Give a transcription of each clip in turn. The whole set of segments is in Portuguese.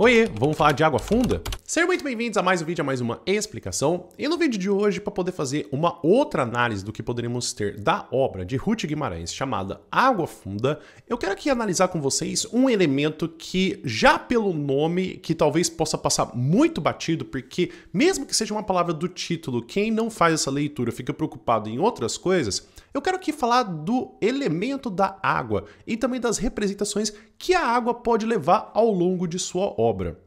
Oiê, vamos falar de água funda? Sejam muito bem-vindos a mais um vídeo, a mais uma explicação. E no vídeo de hoje, para poder fazer uma outra análise do que poderíamos ter da obra de Ruth Guimarães chamada Água Funda, eu quero aqui analisar com vocês um elemento que, já pelo nome, que talvez possa passar muito batido, porque mesmo que seja uma palavra do título, quem não faz essa leitura fica preocupado em outras coisas, eu quero aqui falar do elemento da água e também das representações que a água pode levar ao longo de sua obra.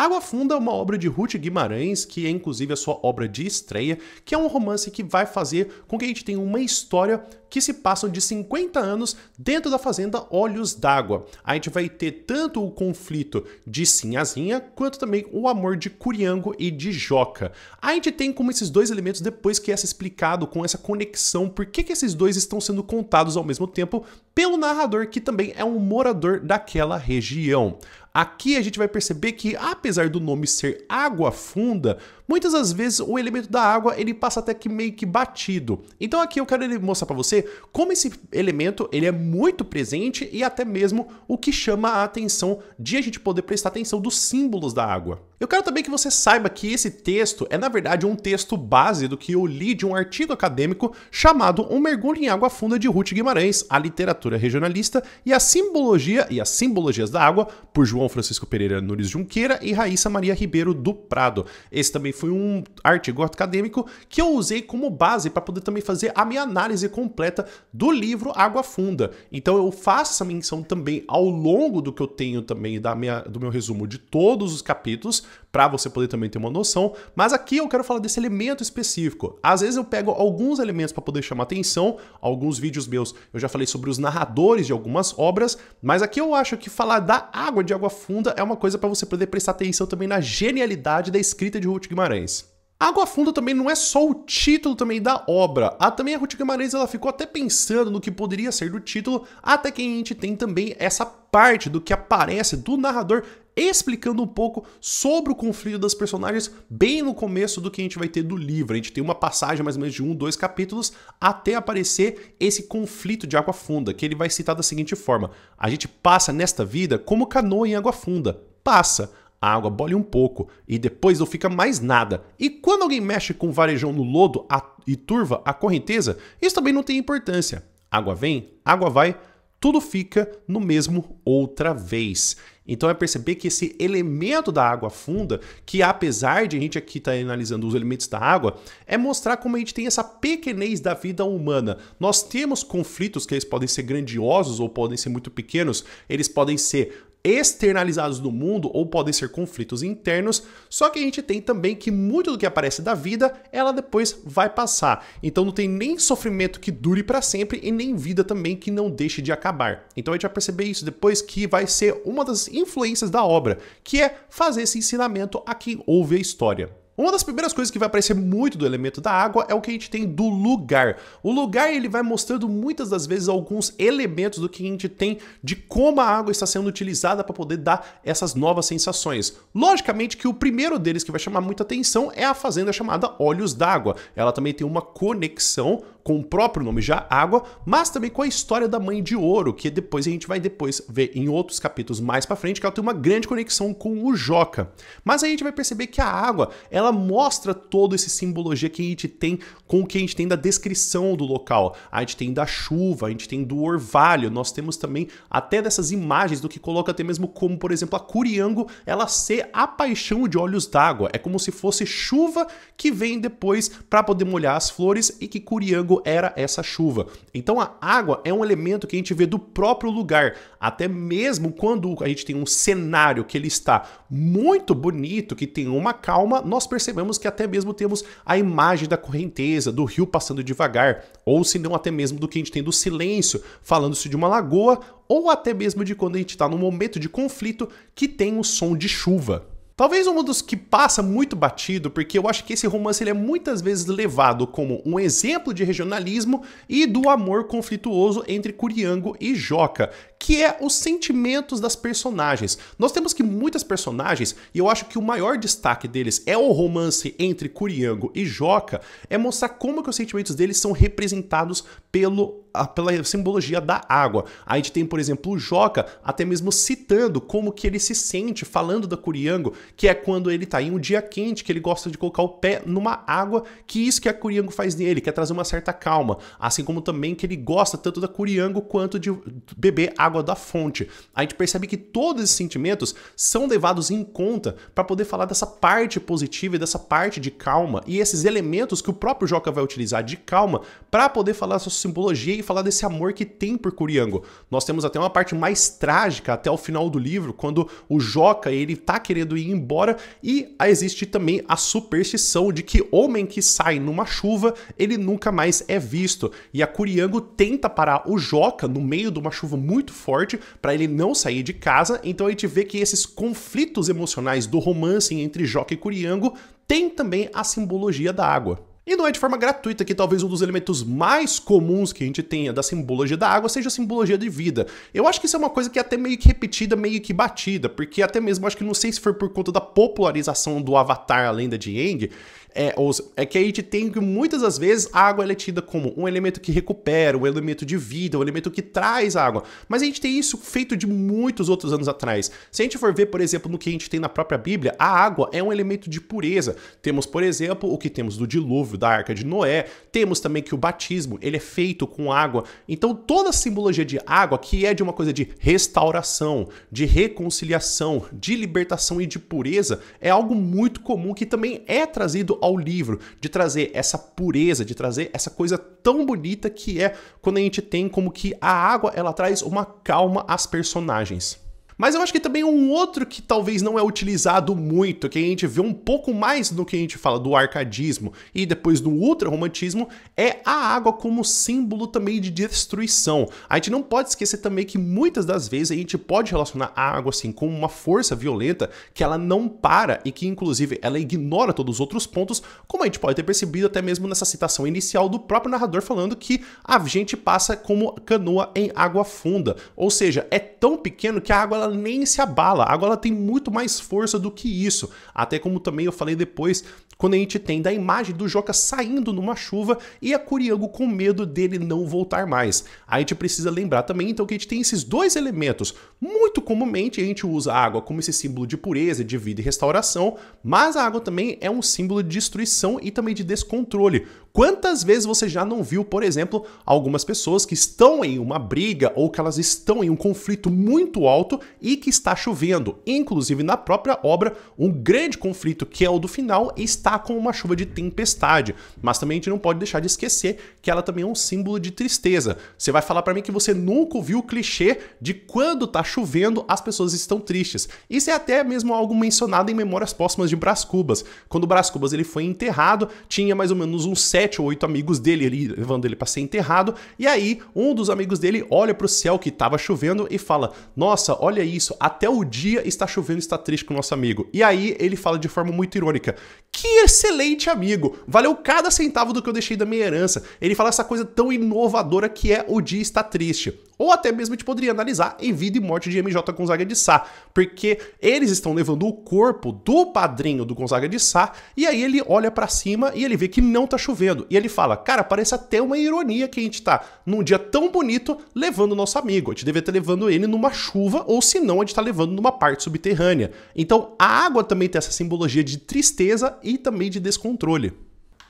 Água Funda é uma obra de Ruth Guimarães, que é inclusive a sua obra de estreia, que é um romance que vai fazer com que a gente tenha uma história que se passa de 50 anos dentro da fazenda Olhos d'Água. A gente vai ter tanto o conflito de Sinhazinha, quanto também o amor de Curiango e de Joca. A gente tem como esses dois elementos depois que é explicado com essa conexão, por que, que esses dois estão sendo contados ao mesmo tempo pelo narrador, que também é um morador daquela região. Aqui a gente vai perceber que, apesar do nome ser água funda, muitas das vezes o elemento da água ele passa até que meio que batido. Então aqui eu quero mostrar para você como esse elemento ele é muito presente e até mesmo o que chama a atenção de a gente poder prestar atenção dos símbolos da água. Eu quero também que você saiba que esse texto é, na verdade, um texto base do que eu li de um artigo acadêmico chamado Um Mergulho em Água Funda de Ruth Guimarães, a literatura regionalista e a simbologia e as simbologias da água, por João Francisco Pereira Nunes Junqueira e Raíssa Maria Ribeiro do Prado. Esse também foi um artigo acadêmico que eu usei como base para poder também fazer a minha análise completa do livro Água Funda. Então eu faço essa menção também ao longo do que eu tenho também da minha, do meu resumo de todos os capítulos, para você poder também ter uma noção, mas aqui eu quero falar desse elemento específico. Às vezes eu pego alguns elementos para poder chamar atenção, alguns vídeos meus eu já falei sobre os narradores de algumas obras, mas aqui eu acho que falar da água de água funda é uma coisa para você poder prestar atenção também na genialidade da escrita de Ruth Guimarães. Guimarães. Água Funda também não é só o título também da obra. A também a Ruth Guimarães ela ficou até pensando no que poderia ser do título, até que a gente tem também essa parte do que aparece do narrador explicando um pouco sobre o conflito das personagens bem no começo do que a gente vai ter do livro. A gente tem uma passagem mais ou menos de um, dois capítulos até aparecer esse conflito de água funda, que ele vai citar da seguinte forma: a gente passa nesta vida como canoa em água funda. Passa a água bole um pouco e depois não fica mais nada. E quando alguém mexe com o varejão no lodo e turva a correnteza, isso também não tem importância. Água vem, água vai, tudo fica no mesmo outra vez. Então é perceber que esse elemento da água funda, que apesar de a gente aqui estar tá analisando os elementos da água, é mostrar como a gente tem essa pequenez da vida humana. Nós temos conflitos que eles podem ser grandiosos ou podem ser muito pequenos, eles podem ser externalizados do mundo ou podem ser conflitos internos, só que a gente tem também que muito do que aparece da vida, ela depois vai passar. Então não tem nem sofrimento que dure para sempre e nem vida também que não deixe de acabar. Então a gente vai perceber isso depois que vai ser uma das influências da obra, que é fazer esse ensinamento a quem ouve a história. Uma das primeiras coisas que vai aparecer muito do elemento da água é o que a gente tem do lugar. O lugar ele vai mostrando muitas das vezes alguns elementos do que a gente tem de como a água está sendo utilizada para poder dar essas novas sensações. Logicamente que o primeiro deles que vai chamar muita atenção é a fazenda chamada Olhos d'Água. Ela também tem uma conexão com o próprio nome já, Água, mas também com a história da Mãe de Ouro, que depois a gente vai depois ver em outros capítulos mais para frente, que ela tem uma grande conexão com o Joca. Mas a gente vai perceber que a água, ela mostra todo esse simbologia que a gente tem com o que a gente tem da descrição do local. A gente tem da chuva, a gente tem do orvalho, nós temos também até dessas imagens do que coloca até mesmo como, por exemplo, a Curiango, ela ser a paixão de olhos d'água. É como se fosse chuva que vem depois para poder molhar as flores e que Curiango fôlego era essa chuva. Então a água é um elemento que a gente vê do próprio lugar, até mesmo quando a gente tem um cenário que ele está muito bonito, que tem uma calma, nós percebemos que até mesmo temos a imagem da correnteza, do rio passando devagar, ou se não até mesmo do que a gente tem do silêncio, falando-se de uma lagoa, ou até mesmo de quando a gente está num momento de conflito que tem o som de chuva. Talvez um dos que passa muito batido, porque eu acho que esse romance ele é muitas vezes levado como um exemplo de regionalismo e do amor conflituoso entre Curiango e Joca, que é os sentimentos das personagens. Nós temos que muitas personagens, e eu acho que o maior destaque deles é o romance entre Curiango e Joca, é mostrar como que os sentimentos deles são representados pelo pela simbologia da água. A gente tem, por exemplo, o Joca até mesmo citando como que ele se sente falando da Curiango, que é quando ele tá em um dia quente, que ele gosta de colocar o pé numa água, que isso que a Curiango faz nele, quer é trazer uma certa calma. Assim como também que ele gosta tanto da Curiango quanto de beber água água da fonte. A gente percebe que todos esses sentimentos são levados em conta para poder falar dessa parte positiva e dessa parte de calma e esses elementos que o próprio Joca vai utilizar de calma para poder falar dessa simbologia e falar desse amor que tem por Curiango. Nós temos até uma parte mais trágica até o final do livro, quando o Joca ele tá querendo ir embora e existe também a superstição de que homem que sai numa chuva, ele nunca mais é visto. E a Curiango tenta parar o Joca no meio de uma chuva muito forte para ele não sair de casa, então a gente vê que esses conflitos emocionais do romance entre Joca e Curiango tem também a simbologia da água. E não é de forma gratuita que talvez um dos elementos mais comuns que a gente tenha da simbologia da água seja a simbologia de vida. Eu acho que isso é uma coisa que é até meio que repetida, meio que batida, porque até mesmo acho que não sei se foi por conta da popularização do Avatar, a lenda de Aang, é, ou, é que a gente tem que muitas das vezes a água é tida como um elemento que recupera, um elemento de vida, um elemento que traz água. Mas a gente tem isso feito de muitos outros anos atrás. Se a gente for ver, por exemplo, no que a gente tem na própria Bíblia, a água é um elemento de pureza. Temos, por exemplo, o que temos do dilúvio da Arca de Noé, temos também que o batismo ele é feito com água. Então toda a simbologia de água que é de uma coisa de restauração, de reconciliação, de libertação e de pureza é algo muito comum que também é trazido ao livro, de trazer essa pureza, de trazer essa coisa tão bonita que é quando a gente tem como que a água ela traz uma calma às personagens. Mas eu acho que também um outro que talvez não é utilizado muito, que a gente vê um pouco mais no que a gente fala do arcadismo e depois do ultraromantismo, é a água como símbolo também de destruição. A gente não pode esquecer também que muitas das vezes a gente pode relacionar a água assim com uma força violenta que ela não para e que inclusive ela ignora todos os outros pontos, como a gente pode ter percebido até mesmo nessa citação inicial do próprio narrador falando que a gente passa como canoa em água funda, ou seja, é tão pequeno que a água ela nem se abala. A ela tem muito mais força do que isso. Até como também eu falei depois, quando a gente tem da imagem do Joca saindo numa chuva e a Kuriango com medo dele não voltar mais. A gente precisa lembrar também então que a gente tem esses dois elementos. Muito comumente a gente usa a água como esse símbolo de pureza, de vida e restauração, mas a água também é um símbolo de destruição e também de descontrole, Quantas vezes você já não viu, por exemplo, algumas pessoas que estão em uma briga ou que elas estão em um conflito muito alto e que está chovendo? Inclusive na própria obra, um grande conflito que é o do final está com uma chuva de tempestade. Mas também a gente não pode deixar de esquecer que ela também é um símbolo de tristeza. Você vai falar para mim que você nunca ouviu o clichê de quando está chovendo as pessoas estão tristes. Isso é até mesmo algo mencionado em Memórias Póstumas de Brás Cubas. Quando Brás Cubas ele foi enterrado, tinha mais ou menos uns sete ou oito amigos dele ali, levando ele para ser enterrado. E aí, um dos amigos dele olha para o céu que estava chovendo e fala: Nossa, olha isso, até o dia está chovendo está triste com o nosso amigo. E aí, ele fala de forma muito irônica: Que excelente amigo! Valeu cada centavo do que eu deixei da minha herança. Ele fala essa coisa tão inovadora que é o dia está triste. Ou até mesmo a gente poderia analisar em vida e morte de MJ Gonzaga de Sá, porque eles estão levando o corpo do padrinho do Gonzaga de Sá, e aí ele olha para cima e ele vê que não tá chovendo. E ele fala: Cara, parece até uma ironia que a gente tá num dia tão bonito levando o nosso amigo. A gente deveria estar levando ele numa chuva, ou se não, a gente tá levando numa parte subterrânea. Então a água também tem essa simbologia de tristeza e também de descontrole.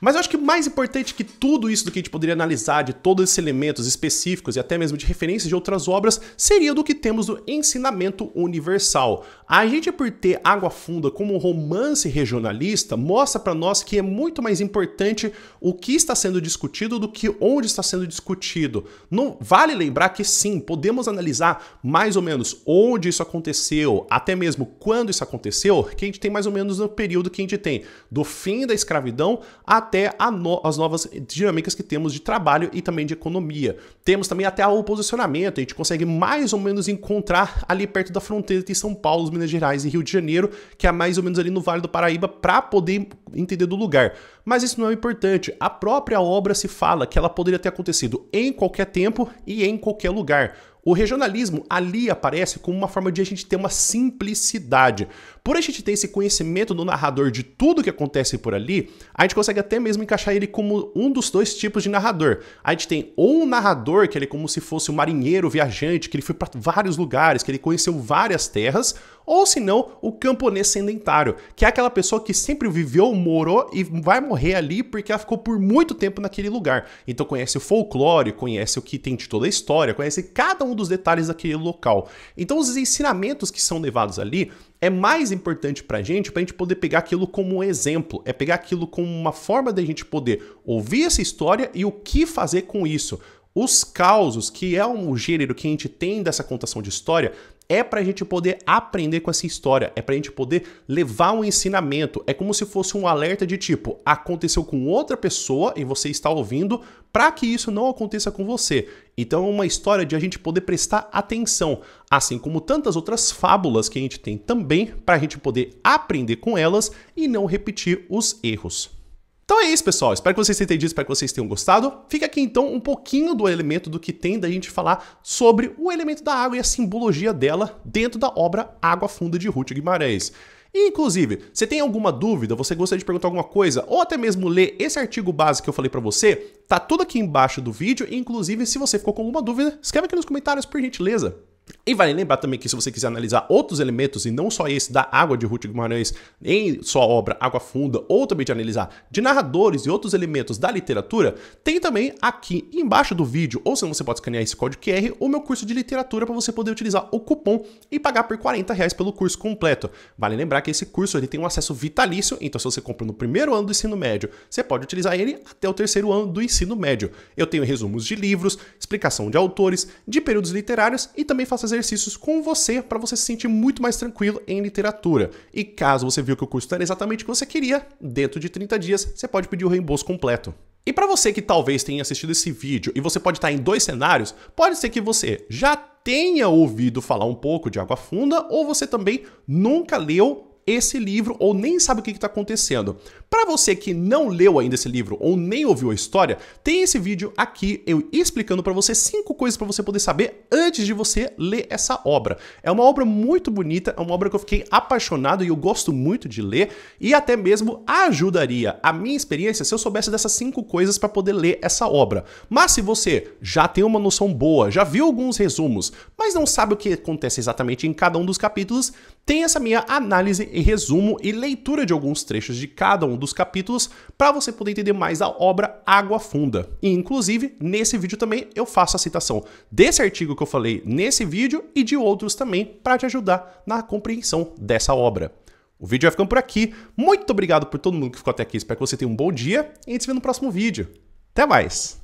Mas eu acho que mais importante que tudo isso do que a gente poderia analisar, de todos esses elementos específicos e até mesmo de referências de outras obras, seria do que temos do ensinamento universal. A gente, por ter Água Funda como um romance regionalista, mostra para nós que é muito mais importante o que está sendo discutido do que onde está sendo discutido. Não Vale lembrar que sim, podemos analisar mais ou menos onde isso aconteceu, até mesmo quando isso aconteceu, que a gente tem mais ou menos no período que a gente tem do fim da escravidão até até no, as novas dinâmicas que temos de trabalho e também de economia. Temos também até o posicionamento, a gente consegue mais ou menos encontrar ali perto da fronteira entre São Paulo, Minas Gerais e Rio de Janeiro, que é mais ou menos ali no Vale do Paraíba, para poder entender do lugar. Mas isso não é importante. A própria obra se fala que ela poderia ter acontecido em qualquer tempo e em qualquer lugar. O regionalismo ali aparece como uma forma de a gente ter uma simplicidade. Por a gente ter esse conhecimento do narrador de tudo que acontece por ali, a gente consegue até mesmo encaixar ele como um dos dois tipos de narrador. A gente tem ou um narrador que ele é como se fosse um marinheiro viajante, que ele foi para vários lugares, que ele conheceu várias terras, ou se não, o camponês sedentário, que é aquela pessoa que sempre viveu, morou e vai morrer ali porque ela ficou por muito tempo naquele lugar. Então conhece o folclore, conhece o que tem de toda a história, conhece cada um dos detalhes daquele local. Então os ensinamentos que são levados ali é mais importante pra gente, pra gente poder pegar aquilo como um exemplo, é pegar aquilo como uma forma da gente poder ouvir essa história e o que fazer com isso. Os causos, que é um gênero que a gente tem dessa contação de história, é para a gente poder aprender com essa história, é para a gente poder levar um ensinamento. É como se fosse um alerta de tipo: aconteceu com outra pessoa e você está ouvindo para que isso não aconteça com você. Então é uma história de a gente poder prestar atenção, assim como tantas outras fábulas que a gente tem também, para a gente poder aprender com elas e não repetir os erros. Então é isso, pessoal. Espero que vocês tenham entendido, espero que vocês tenham gostado. Fica aqui então um pouquinho do elemento do que tem da gente falar sobre o elemento da água e a simbologia dela dentro da obra Água Funda de Ruth Guimarães. Inclusive, você tem alguma dúvida, você gostaria de perguntar alguma coisa, ou até mesmo ler esse artigo base que eu falei para você, tá tudo aqui embaixo do vídeo. Inclusive, se você ficou com alguma dúvida, escreve aqui nos comentários por gentileza. E vale lembrar também que se você quiser analisar outros elementos, e não só esse da água de Ruth Guimarães em sua obra Água Funda, ou também de analisar de narradores e outros elementos da literatura, tem também aqui embaixo do vídeo, ou se não você pode escanear esse código QR, o meu curso de literatura para você poder utilizar o cupom e pagar por 40 reais pelo curso completo. Vale lembrar que esse curso ele tem um acesso vitalício, então se você compra no primeiro ano do ensino médio, você pode utilizar ele até o terceiro ano do ensino médio. Eu tenho resumos de livros, explicação de autores, de períodos literários e também faço exercícios com você para você se sentir muito mais tranquilo em literatura. E caso você viu que o curso não era exatamente o que você queria, dentro de 30 dias você pode pedir o reembolso completo. E para você que talvez tenha assistido esse vídeo e você pode estar em dois cenários, pode ser que você já tenha ouvido falar um pouco de Água Funda ou você também nunca leu esse livro ou nem sabe o que está acontecendo. Para você que não leu ainda esse livro ou nem ouviu a história, tem esse vídeo aqui eu explicando para você cinco coisas para você poder saber antes de você ler essa obra. É uma obra muito bonita, é uma obra que eu fiquei apaixonado e eu gosto muito de ler e até mesmo ajudaria a minha experiência se eu soubesse dessas cinco coisas para poder ler essa obra. Mas se você já tem uma noção boa, já viu alguns resumos, mas não sabe o que acontece exatamente em cada um dos capítulos, tem essa minha análise e resumo e leitura de alguns trechos de cada um dos capítulos para você poder entender mais a obra Água Funda. E inclusive, nesse vídeo também eu faço a citação desse artigo que eu falei nesse vídeo e de outros também para te ajudar na compreensão dessa obra. O vídeo vai ficando por aqui. Muito obrigado por todo mundo que ficou até aqui. Espero que você tenha um bom dia e a gente se vê no próximo vídeo. Até mais!